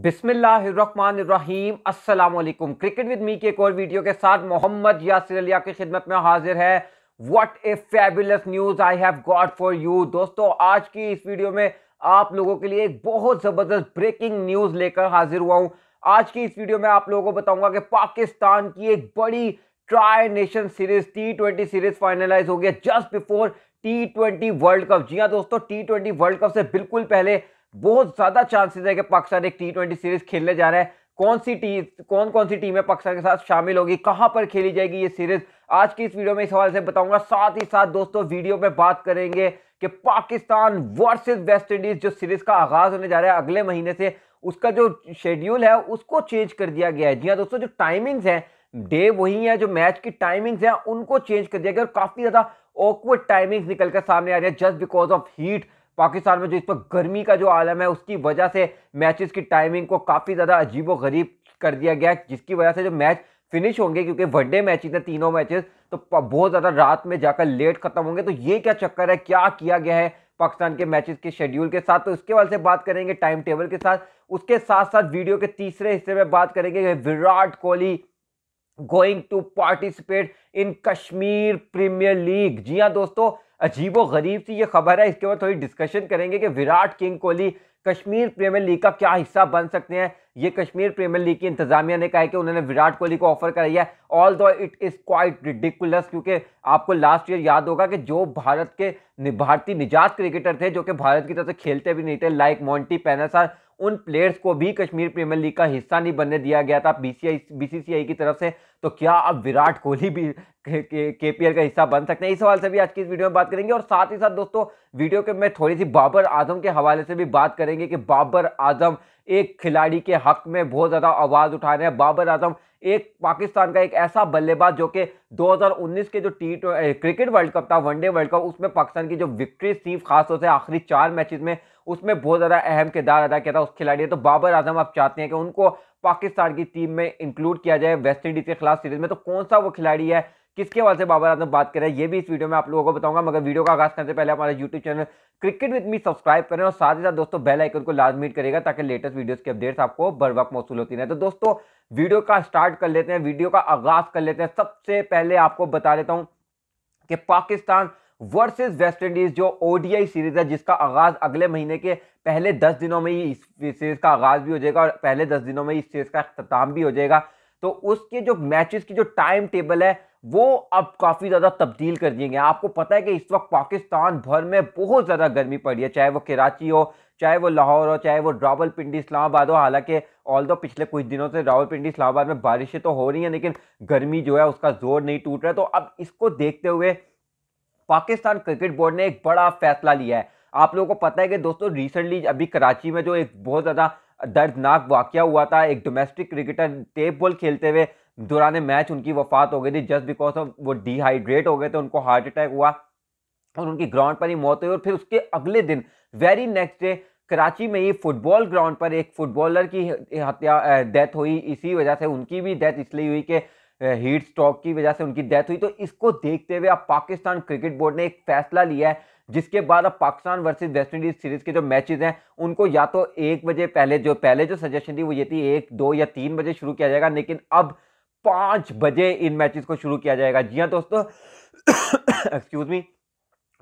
बिस्मिल्लाहिर्रहमानिर्रहीम अस्सलाम वालेकुम क्रिकेट विद मी के एक और वीडियो के साथ मोहम्मद यासिर अलिया की खिदमत में हाजिर है what a fabulous news I have got for you दोस्तों आज की इस वीडियो में आप लोगों के लिए एक बहुत ज़बरदस्त ब्रेकिंग न्यूज़ लेकर हाजिर हुआ हूँ आज की इस वीडियो में आप लोगों को बताऊंगा कि पाकिस्तान की एक बड़ी tri nation series T twenty series finalise हो गया just before T twenty world cup जी हाँ दोस्तों टी ट्वेंटी वर्ल्ड कप से बिल्कुल पहले बहुत ज्यादा चांसेस है कि पाकिस्तान एक टी ट्वेंटी सीरीज खेलने जा रहा है कौन सी टी कौन कौन सी टीमें पाकिस्तान के साथ शामिल होगी कहां पर खेली जाएगी ये सीरीज आज की इस वीडियो में इस हवाले से बताऊंगा साथ ही साथ दोस्तों वीडियो में बात करेंगे कि पाकिस्तान वर्सेज वेस्ट इंडीज जो सीरीज का आगाज होने जा रहा है अगले महीने से उसका जो शेड्यूल है उसको चेंज कर दिया गया है जी हाँ दोस्तों जो टाइमिंग्स हैं डे वही है जो मैच की टाइमिंग्स हैं उनको चेंज कर दिया गया और काफी ज्यादा ऑकवर्ड टाइमिंग्स निकल कर सामने आ रही है just because of heat Pakistan में जो इस वक्त गर्मी का जो आलम है उसकी वजह से मैचेस की टाइमिंग को काफ़ी ज़्यादा अजीब व गरीब कर दिया गया जिसकी वजह से जो मैच फिनिश होंगे क्योंकि वनडे मैच हैं तीनों मैचेस तो बहुत ज़्यादा रात में जाकर लेट खत्म होंगे तो ये क्या चक्कर है क्या किया गया है पाकिस्तान के मैचेस के शेड्यूल के साथ तो इसके वाले से बात करेंगे टाइम टेबल के साथ उसके साथ साथ वीडियो के तीसरे हिस्से में बात करेंगे Virat Kohli going to participate in Kashmir premier league जी हाँ दोस्तों अजीबो गरीब सी ये खबर है इसके बाद थोड़ी डिस्कशन करेंगे कि Virat king Kohli Kashmir premier league का क्या हिस्सा बन सकते हैं ये कश्मीर प्रीमियर लीग की इंतजामिया ने कहा है कि उन्होंने विराट कोहली को ऑफर कराई है ऑल दो इट इज़ क्वाइट रिडिकुलस क्योंकि आपको लास्ट ईयर याद होगा कि जो भारत के भारतीय निजात क्रिकेटर थे जो कि भारत की तरफ से खेलते भी नहीं थे लाइक मॉन्टी पैनासार उन प्लेयर्स को भी कश्मीर प्रीमियर लीग का हिस्सा नहीं बनने दिया गया था सी बीसीसीआई की तरफ से तो क्या अब विराट कोहली भी के पी का हिस्सा बन सकते हैं इस सवाल से भी आज की इस वीडियो में बात करेंगे और साथ ही साथ दोस्तों वीडियो के में थोड़ी सी बाबर आजम के हवाले से भी बात करेंगे कि बाबर आजम एक खिलाड़ी के हक में बहुत ज़्यादा आवाज़ उठा रहे हैं बाबर आजम एक पाकिस्तान का एक ऐसा बल्लेबाज जो कि 2019 के जो टी क्रिकेट वर्ल्ड कप था वनडे वर्ल्ड कप उसमें पाकिस्तान की जो विक्ट्रीज थी खासतौर से आखिरी चार मैचेस में उसमें बहुत ज़्यादा अहम किरदार अदा किया था उस खिलाड़ी तो बाबर आजम आप चाहते हैं कि उनको पाकिस्तान की टीम में इंक्लूड किया जाए वेस्ट इंडीज़ के खिलाफ सीरीज में तो कौन सा वो खिलाड़ी है किसके हवाले से बाबर आजम बात करें ये भी इस वीडियो में आप लोगों को बताऊंगा मगर वीडियो का आगाज करने से पहले हमारे YouTube channel cricket with me subscribe करें और साथ ही साथ दोस्तों बेल आइकन को लाजमीट करेगा ताकि लेटेस्ट वीडियोस की अपडेट्स आपको बर वक्त मौसू होती रहे तो दोस्तों वीडियो का स्टार्ट कर लेते हैं वीडियो का आगाज कर लेते हैं सबसे पहले आपको बता देता हूँ कि पाकिस्तान वर्सेस इंडीज़ जो ओडीआई सीरीज है जिसका आगाज अगले महीने के पहले दस दिनों में ही इस सीरीज का आगाज भी हो जाएगा और पहले दस दिनों में इस सीरीज का अख्ताम भी हो जाएगा तो उसके जो मैचेस की जो टाइम टेबल है वो अब काफ़ी ज़्यादा तब्दील कर दिए गए आपको पता है कि इस वक्त पाकिस्तान भर में बहुत ज़्यादा गर्मी पड़ी है चाहे वो कराची हो चाहे वो लाहौर हो चाहे वो रावलपिंडी इस्लामाबाद हो हालांकि ऑल दो पिछले कुछ दिनों से रावलपिंडी इस्लामाबाद में बारिशें तो हो रही हैं लेकिन गर्मी जो है उसका जोर नहीं टूट रहा है तो अब इसको देखते हुए पाकिस्तान क्रिकेट बोर्ड ने एक बड़ा फैसला लिया है आप लोगों को पता है कि दोस्तों रिसेंटली अभी कराची में जो एक बहुत ज़्यादा दर्दनाक वाक़ हुआ था एक डोमेस्टिक क्रिकेटर टेप बॉल खेलते हुए दौरान मैच उनकी वफात हो गई थी जस्ट बिकॉज ऑफ वो डिहाइड्रेट हो गए थे उनको हार्ट अटैक हुआ और उनकी ग्राउंड पर ही मौत हुई और फिर उसके अगले दिन वेरी नेक्स्ट डे कराची में ही फुटबॉल ग्राउंड पर एक फुटबॉलर की हत्या डेथ हुई इसी वजह से उनकी भी डेथ इसलिए हुई कि हीट स्ट्रॉक की वजह से उनकी डेथ हुई तो इसको देखते हुए अब पाकिस्तान क्रिकेट बोर्ड ने एक फैसला लिया है जिसके बाद अब Pakistan versus West Indies series के जो मैचेस हैं उनको या तो एक बजे पहले जो पहले जो सजेशन थी वो ये थी एक दो या तीन बजे शुरू किया जाएगा लेकिन अब पाँच बजे इन मैचेस को शुरू किया जाएगा जी हाँ दोस्तों एक्सक्यूज मी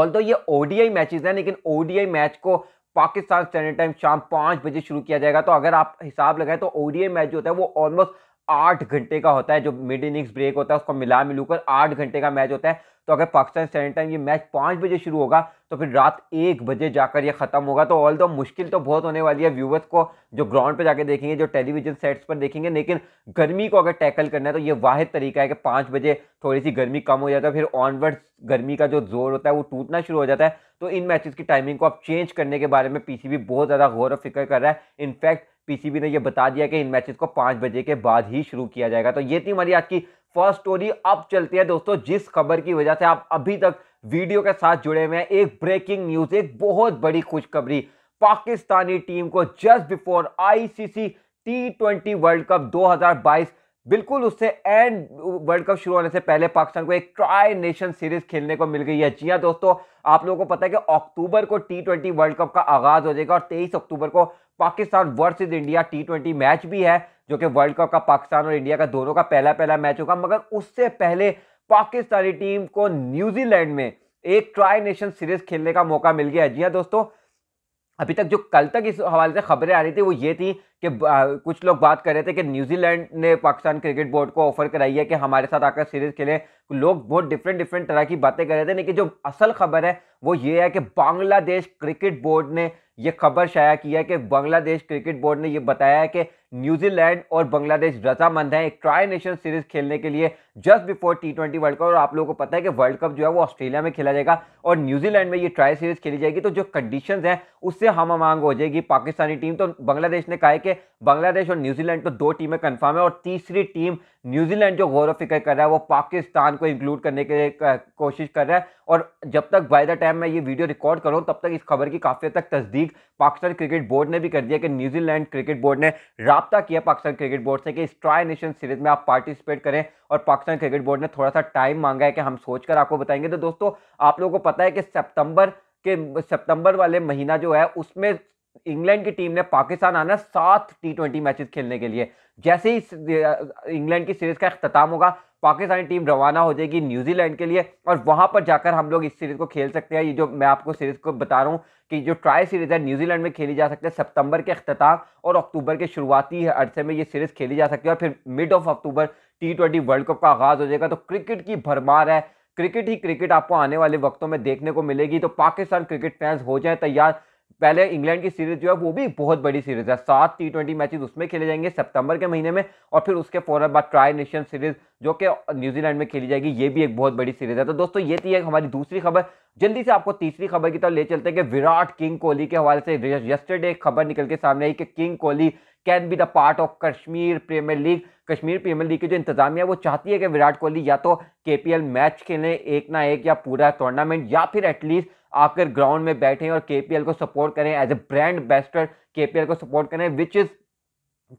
ऑल तो ये ओडीआई मैचेस हैं लेकिन ओडीआई मैच को पाकिस्तान स्टैंडर्ड टाइम शाम पाँच बजे शुरू किया जाएगा तो अगर आप हिसाब लगाएं तो ओडीआई मैच जो होता है वो ऑलमोस्ट आठ घंटे का होता है जो मिड इनिंग्स ब्रेक होता है उसको मिला मिलू कर आठ घंटे का मैच होता है तो अगर पाकिस्तान स्टैंडर्ड टाइम ये मैच पाँच बजे शुरू होगा तो फिर रात एक बजे जाकर ये ख़त्म होगा तो ऑल दो मुश्किल तो बहुत होने वाली है व्यूवर्स को जो ग्राउंड पर जाके देखेंगे जो टेलीविजन सेट्स पर देखेंगे लेकिन गर्मी को अगर टैकल करना है तो ये वाद तरीका है कि पाँच बजे थोड़ी सी गर्मी कम हो जाता है फिर ऑनवर्ड्स गर्मी का जो जोर होता है वो टूटना शुरू हो जाता है तो इन मैचेस की टाइमिंग को आप चेंज करने के बारे में पीसीबी बहुत ज़्यादा गौर व फिक्र कर रहा है इनफैक्ट पीसीबी ने यह बता दिया कि इन मैचेस को पाँच बजे के बाद ही शुरू किया जाएगा तो ये थी हमारी आज की फर्स्ट स्टोरी अब चलती है दोस्तों जिस खबर की वजह से आप अभी तक वीडियो के साथ जुड़े हुए हैं एक ब्रेकिंग न्यूज एक बहुत बड़ी खुशखबरी पाकिस्तानी टीम को just before ICC T twenty world cup 2022 बिल्कुल उससे एंड वर्ल्ड कप शुरू होने से पहले पाकिस्तान को एक ट्राई नेशन सीरीज खेलने को मिल गई है जी हाँ दोस्तों आप लोगों को पता है कि अक्टूबर को टी ट्वेंटी वर्ल्ड कप का आगाज हो जाएगा और तेईस अक्टूबर को Pakistan versus India T twenty match भी है जो कि वर्ल्ड कप का पाकिस्तान और इंडिया का दोनों का पहला पहला मैच होगा मगर उससे पहले पाकिस्तानी टीम को न्यूजीलैंड में एक ट्राई नेशन सीरीज खेलने का मौका मिल गया है जी हाँ दोस्तों अभी तक जो कल तक इस हवाले से खबरें आ रही थी वो ये थी कि कुछ लोग बात कर रहे थे कि न्यूजीलैंड ने पाकिस्तान क्रिकेट बोर्ड को ऑफर कराई है कि हमारे साथ आकर सीरीज़ खेलें लोग बहुत डिफरेंट डिफरेंट तरह की बातें कर रहे थे लेकिन जो असल खबर है वो ये है कि बांग्लादेश क्रिकेट बोर्ड ने ये खबर शाया की है कि बांग्लादेश क्रिकेट बोर्ड ने ये बताया है कि न्यूजीलैंड और बांग्लादेश रजामंद है एक ट्राई नेशन सीरीज खेलने के लिए just before T twenty world cup और आप लोगों को पता है कि वर्ल्ड कप जो है वो ऑस्ट्रेलिया में खेला जाएगा और न्यूजीलैंड में ये ट्राई सीरीज खेली जाएगी तो जो कंडीशन है उससे हम मांग हो जाएगी पाकिस्तानी टीम तो बांग्लादेश ने कहा है कि बांग्लादेश और न्यूजीलैंड तो दो टीमें कन्फर्म है और तीसरी टीम न्यूजीलैंड जो गौरव फिक्र कर रहा है वो पाकिस्तान को इंक्लूड करने के कोशिश कर रहा है और जब तक बाय द टाइम मैं ये वीडियो रिकॉर्ड करूँ तब तक इस खबर की काफ़ी तक तस्दीक पाकिस्तान क्रिकेट बोर्ड ने भी कर दिया कि न्यूजीलैंड क्रिकेट बोर्ड ने रबता किया पाकिस्तान क्रिकेट बोर्ड से कि इस ट्राई नेशन सीरीज में आप पार्टिसिपेट करें और पाकिस्तान क्रिकेट बोर्ड ने थोड़ा सा टाइम मांगा है कि हम सोचकर आपको बताएंगे तो दोस्तों आप लोगों को पता है कि सेप्टंबर के सितंबर वाले महीना जो है उसमें इंग्लैंड की टीम ने पाकिस्तान आना सात टी ट्वेंटी मैचेस खेलने के लिए जैसे ही इंग्लैंड की सीरीज का अख्ताम होगा पाकिस्तानी टीम रवाना हो जाएगी न्यूजीलैंड के लिए और वहां पर जाकर हम लोग इस सीरीज को खेल सकते हैं ये जो मैं आपको सीरीज को बता रहा हूँ कि जो ट्राई सीरीज है न्यूजीलैंड में खेली जा सकती है सितंबर के अख्ताम और अक्टूबर के शुरुआती अरसे में ये सीरीज खेली जा सकती है और फिर mid of October T twenty world cup का आगाज हो जाएगा तो क्रिकेट की भरमार है क्रिकेट ही क्रिकेट आपको आने वाले वक्तों में देखने को मिलेगी तो पाकिस्तान क्रिकेट फैंस हो जाए तैयार पहले इंग्लैंड की सीरीज जो है वो भी बहुत बड़ी सीरीज है सात टी ट्वेंटी मैचेज उसमें खेले जाएंगे सितंबर के महीने में और फिर उसके फौरन बाद ट्राई नेशन सीरीज जो कि न्यूजीलैंड में खेली जाएगी ये भी एक बहुत बड़ी सीरीज है तो दोस्तों ये थी एक हमारी दूसरी खबर जल्दी से आपको तीसरी खबर की तरफ तो ले चलते हैं कि विराट किंग कोहली के हवाले से यस्टरडे एक खबर निकल के सामने आई कि king Kohli can be the part of Kashmir premier league Kashmir premier league की जो इंतजामिया वो चाहती है कि विराट कोहली या तो के मैच खेलें एक ना एक या पूरा टूर्नामेंट या फिर एटलीस्ट आकर ग्राउंड में बैठें और के को सपोर्ट करें एज ए ब्रांड बेस्टर के को सपोर्ट करें which is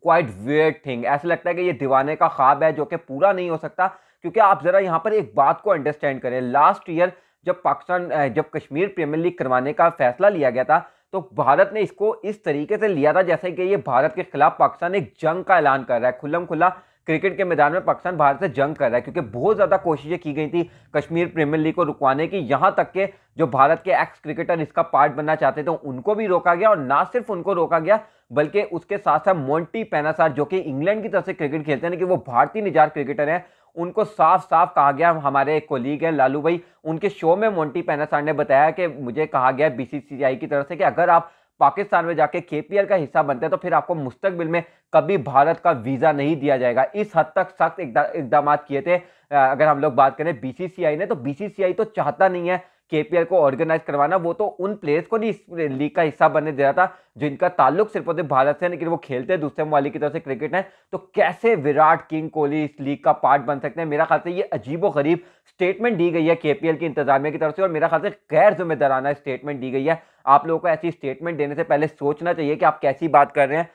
quite weird thing ऐसा लगता है कि ये दीवाने का ख्वाब है जो कि पूरा नहीं हो सकता क्योंकि आप ज़रा यहाँ पर एक बात को अंडरस्टैंड करें लास्ट ईयर जब पाकिस्तान जब कश्मीर प्रीमियर लीग करवाने का फैसला लिया गया था तो भारत ने इसको इस तरीके से लिया था जैसे कि ये भारत के खिलाफ पाकिस्तान एक जंग का ऐलान कर रहा है खुल्लम खुला क्रिकेट के मैदान में पाकिस्तान भारत से जंग कर रहा है क्योंकि बहुत ज़्यादा कोशिशें की गई थी कश्मीर प्रीमियर लीग को रुकवाने की यहाँ तक के जो भारत के एक्स क्रिकेटर इसका पार्ट बनना चाहते थे तो उनको भी रोका गया और ना सिर्फ उनको रोका गया बल्कि उसके साथ साथ मोन्टी पैनासार जो कि इंग्लैंड की तरफ से क्रिकेट खेलते हैं कि वो भारतीय निजार क्रिकेटर हैं उनको साफ साफ कहा गया हमारे एक कोलीग हैं लालू भाई उनके शो में मोन्टी पैनासार ने बताया कि मुझे कहा गया बी की तरफ से कि अगर आप पाकिस्तान में जाके केपीएल का हिस्सा बनते हैं तो फिर आपको मुस्तकबिल में कभी भारत का वीजा नहीं दिया जाएगा इस हद तक सख्त इकदाम किए थे अगर हम लोग बात करें बीसीसीआई ने तो बीसीसीआई तो चाहता नहीं है केपीएल को ऑर्गेनाइज करवाना वो तो उन प्लेयर्स को नहीं इस लीग का हिस्सा बनने दे रहा था जिनका ताल्लुक सिर्फ और सिर्फ भारत से लेकिन वो खेलते हैं दूसरे मालिक की तरफ से क्रिकेट है तो कैसे विराट किंग कोहली इस लीग का पार्ट बन सकते हैं मेरा ख्याल से ये अजीबो गरीब स्टेटमेंट दी गई है केपीएल की इंतजामिया की तरफ से और मेरा ख्याल से गैर जिम्मेदाराना स्टेटमेंट दी गई है आप लोगों को ऐसी स्टेटमेंट देने से पहले सोचना चाहिए कि आप कैसी बात कर रहे हैं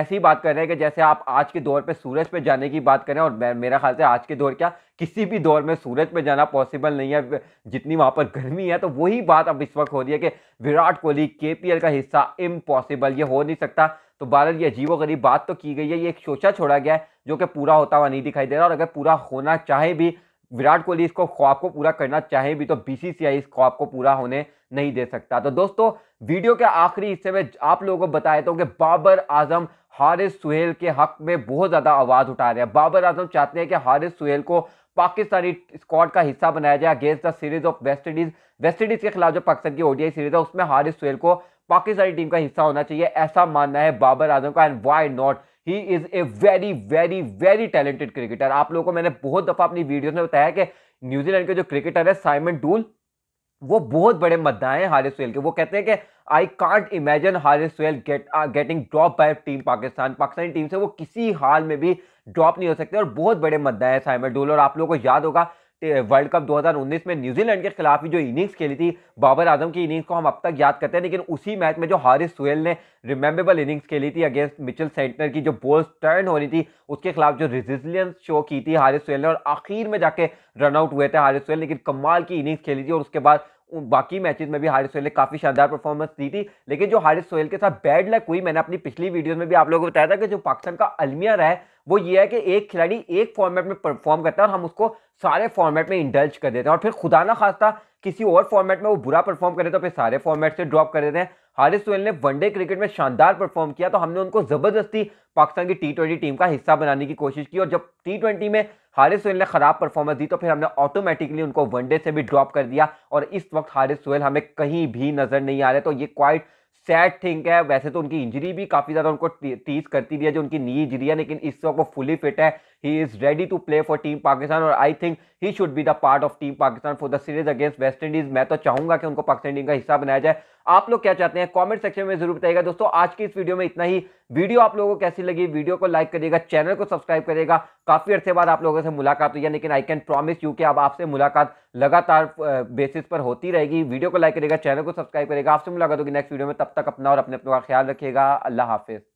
ऐसी बात कर रहे हैं कि जैसे आप आज के दौर पे सूरज पे जाने की बात करें और मेरा ख्याल से आज के दौर क्या किसी भी दौर में सूरज पे जाना पॉसिबल नहीं है जितनी वहाँ पर गर्मी है तो वही बात अब इस वक्त हो रही है कि विराट कोहली के का हिस्सा इम्पॉसिबल ये हो नहीं सकता तो बारह ये अजीब गरीब बात तो की गई है ये एक सोचा छोड़ा गया है जो कि पूरा होता हुआ नहीं दिखाई दे रहा और अगर पूरा होना चाहे भी विराट कोहली इसको ख्वाब को पूरा करना चाहे भी तो बीसीसीआई इस ख्वाब को पूरा होने नहीं दे सकता तो दोस्तों वीडियो के आखिरी हिस्से में आप लोगों को बताया था कि बाबर आजम हारिस सुहेल के हक में बहुत ज़्यादा आवाज़ उठा रहे हैं बाबर आजम चाहते हैं कि हारिस सुहेल को पाकिस्तानी स्क्वाड का हिस्सा बनाया जाए against the series of West Indies West Indies के खिलाफ जो पाकिस्तान की ओडीआई सीरीज है उसमें हारिस सुहेल को पाकिस्तानी टीम का हिस्सा होना चाहिए ऐसा मानना है बाबर आजम का and why not he is a very very very talented cricketer आप लोगों को मैंने बहुत दफा अपनी वीडियोस में बताया कि न्यूजीलैंड के जो क्रिकेटर है साइमन डूल वो बहुत बड़े मद्दा हैं हारिस सोहेल के वो कहते हैं कि I can't imagine Haris Sohail get getting drop by team Pakistan Pakistani team से वो किसी हाल में भी ड्रॉप नहीं हो सकते और बहुत बड़े मद्दा हैं साइमन डूल और आप लोगों को याद होगा वर्ल्ड कप 2019 में न्यूजीलैंड के खिलाफ जो इनिंग्स खेली थी बाबर आजम की इनिंग्स को हम अब तक याद करते हैं लेकिन उसी मैच में जो हारिस सुहेल ने रिमेम्बेबल इनिंग्स खेली थी अगेंस्ट मिचेल सेंटनर की जो बॉल्स टर्न होनी थी उसके खिलाफ जो रिजिलियंस शो की थी हारिस सुहेल ने और आखिर में जाके रनआउट हुए थे हारिस सुहेल लेकिन कमाल की इनिंग्स खेली थी और उसके बाद बाकी मैचेस में भी हारिस सोहेल ने काफ़ी शानदार परफॉर्मेंस दी थी लेकिन जो हारिस सोहेल के साथ बैड लक हुई मैंने अपनी पिछली वीडियो में भी आप लोगों को बताया था कि जो पाकिस्तान का अलमिया रहा है वो ये है कि एक खिलाड़ी एक फॉर्मेट में परफॉर्म करता है और हम उसको सारे फॉर्मेट में इंडल्ज कर देते हैं और फिर खुदा ना खास्ता किसी और फॉर्मेट में वो बुरा परफॉर्म करे तो फिर सारे फॉर्मेट से ड्रॉप कर देते हैं हारिस सोहेल ने वनडे क्रिकेट में शानदार परफॉर्म किया तो हमने उनको ज़बरदस्ती पाकिस्तान की टी ट्वेंटी टीम का हिस्सा बनाने की कोशिश की और जब टी ट्वेंटी में हारिस सोहेल ने खराब परफॉर्मेंस दी तो फिर हमने ऑटोमेटिकली उनको वनडे से भी ड्रॉप कर दिया और इस वक्त हारिस सोहेल हमें कहीं भी नजर नहीं आ रहे तो ये क्वाइट सैड थिंग है वैसे तो उनकी इंजरी भी काफ़ी ज़्यादा उनको तीज़ करती रही है जो उनकी नी इंजरी है लेकिन इस वक्त वो फुली फिट है he is ready to play for team Pakistan और I think he should be the part of team Pakistan for the series against West Indies. मैं तो चाहूंगा कि उनको पाकिस्तान टीम का हिस्सा बनाया जाए आप लोग क्या चाहते हैं कमेंट सेक्शन में जरूर बताइएगा दोस्तों आज की इस वीडियो में इतना ही वीडियो आप लोगों को कैसी लगी वीडियो को लाइक करिएगा चैनल को सब्सक्राइब करिएगा काफी अर्से बाद आप लोगों से मुलाकात हुई है लेकिन आई कैन प्रॉमिस यू कि अब आपसे मुलाकात लगातार बेसिस पर होती रहेगी वीडियो को लाइक करिएगा चैनल को सब्सक्राइब करेगा आपसे मुलाकात होगी नेक्स्ट वीडियो में तब तक अपना और अपने अपने का ख्याल रखिएगा अल्लाह हाफिज़